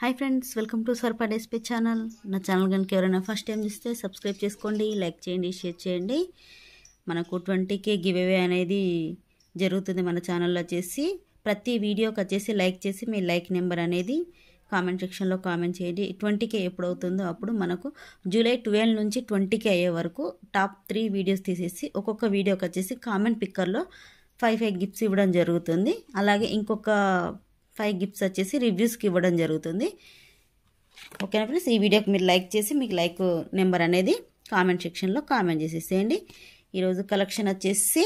hi friends welcome to సర్పా డెస్పీ channel నా ఛానల్ కనుక ఎవరైనా ఫస్ట్ టైం చూస్తే సబ్స్క్రైబ్ చేసుకోండి లైక్ చేయండి షేర్ చేయండి మనకు ట్వంటీకే గివ్ అవే అనేది జరుగుతుంది మన ఛానల్లో వచ్చేసి ప్రతి వీడియోకి వచ్చేసి లైక్ చేసి మీ లైక్ నెంబర్ అనేది కామెంట్ సెక్షన్లో కామెంట్ చేయండి ట్వంటీకే ఎప్పుడవుతుందో అప్పుడు మనకు జూలై ట్వెల్వ్ నుంచి ట్వంటీకే అయ్యే వరకు టాప్ త్రీ వీడియోస్ తీసేసి ఒక్కొక్క వీడియోకి వచ్చేసి కామెంట్ పిక్కర్లో ఫైవ్ ఫైవ్ గిఫ్ట్స్ ఇవ్వడం జరుగుతుంది అలాగే ఇంకొక ఫైవ్ గిఫ్ట్స్ వచ్చేసి రివ్యూస్కి ఇవ్వడం జరుగుతుంది ఓకేనా ఫ్రెండ్స్ ఈ వీడియోకి మీరు లైక్ చేసి మీకు లైక్ నెంబర్ అనేది కామెంట్ సెక్షన్లో కామెంట్ చేసేసేయండి ఈరోజు కలెక్షన్ వచ్చేసి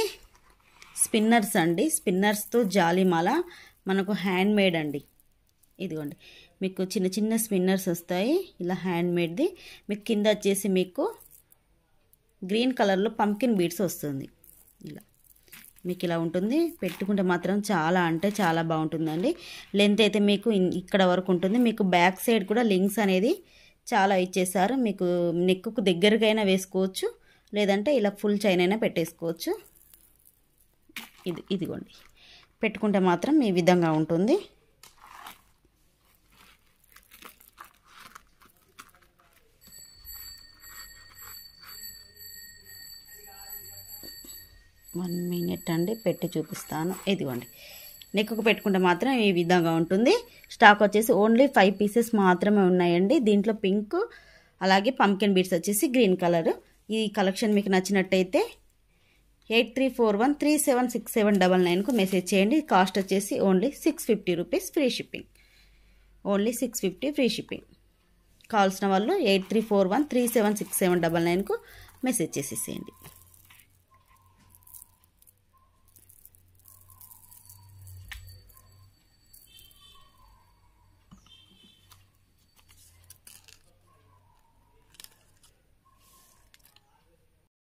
స్పిన్నర్స్ అండి స్పిన్నర్స్తో జాలిమాల మనకు హ్యాండ్ మేడ్ అండి ఇదిగోండి మీకు చిన్న చిన్న స్పిన్నర్స్ వస్తాయి ఇలా హ్యాండ్ మేడ్ది మీకు కింద వచ్చేసి మీకు గ్రీన్ కలర్లో పంకిన్ బీడ్స్ వస్తుంది ఇలా మీకు ఇలా ఉంటుంది పెట్టుకుంటే మాత్రం చాలా అంటే చాలా బాగుంటుందండి లెంత్ అయితే మీకు ఇక్కడ వరకు ఉంటుంది మీకు బ్యాక్ సైడ్ కూడా లింక్స్ అనేది చాలా ఇచ్చేసారు మీకు నెక్కు దగ్గరకైనా వేసుకోవచ్చు లేదంటే ఇలా ఫుల్ చైన్ అయినా పెట్టేసుకోవచ్చు ఇది ఇదిగోండి పెట్టుకుంటే మాత్రం ఈ విధంగా ఉంటుంది వన్ మినిట్ అండి పెట్టి చూపిస్తాను ఇదిగోండి నెక్కు పెట్టుకుంటే మాత్రం ఈ విధంగా ఉంటుంది స్టాక్ వచ్చేసి ఓన్లీ ఫైవ్ పీసెస్ మాత్రమే ఉన్నాయండి దీంట్లో పింక్ అలాగే పంకిన్ బీడ్స్ వచ్చేసి గ్రీన్ కలర్ ఈ కలెక్షన్ మీకు నచ్చినట్టయితే eight three four one three seven six seven double నైన్కు మెసేజ్ చేయండి కాస్ట్ వచ్చేసి only six fifty rupees free shipping only six fifty free shipping కావాల్సిన వాళ్ళు eight three four one three seven six seven double నైన్కు message చేసేసేయండి